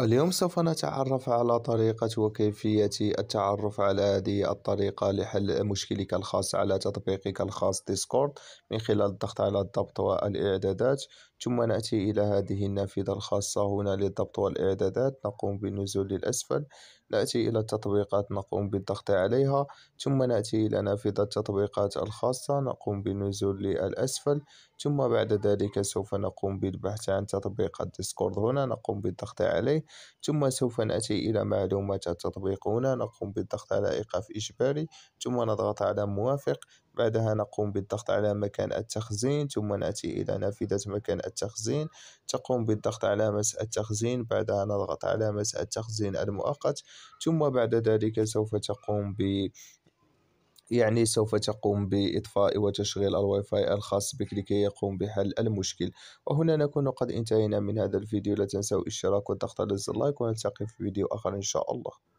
اليوم سوف نتعرف على طريقة وكيفية التعرف على هذه الطريقة لحل مشكلك الخاص على تطبيقك الخاص ديسكورد من خلال الضغط على الضبط والإعدادات ثم نأتي إلى هذه النافذة الخاصة هنا للضبط والإعدادات نقوم بالنزول للأسفل نأتي إلى التطبيقات نقوم بالضغط عليها ثم نأتي إلى نافذة التطبيقات الخاصة نقوم بالنزول للأسفل ثم بعد ذلك سوف نقوم بالبحث عن تطبيق الديسكورد هنا نقوم بالضغط عليه ثم سوف نأتي إلى معلومات التطبيق هنا نقوم بالضغط على إيقاف إجباري ثم نضغط على موافق بعدها نقوم بالضغط على مكان التخزين ثم نأتي إلى نافذة مكان التخزين تقوم بالضغط على مس التخزين بعدها نضغط على مس التخزين المؤقت ثم بعد ذلك سوف تقوم ب يعني سوف تقوم بإطفاء وتشغيل الواي فاي الخاص بك لكي يقوم بحل المشكل وهنا نكون قد انتهينا من هذا الفيديو لا تنسوا الاشتراك والضغط على زر لايك ونلتقي في فيديو آخر إن شاء الله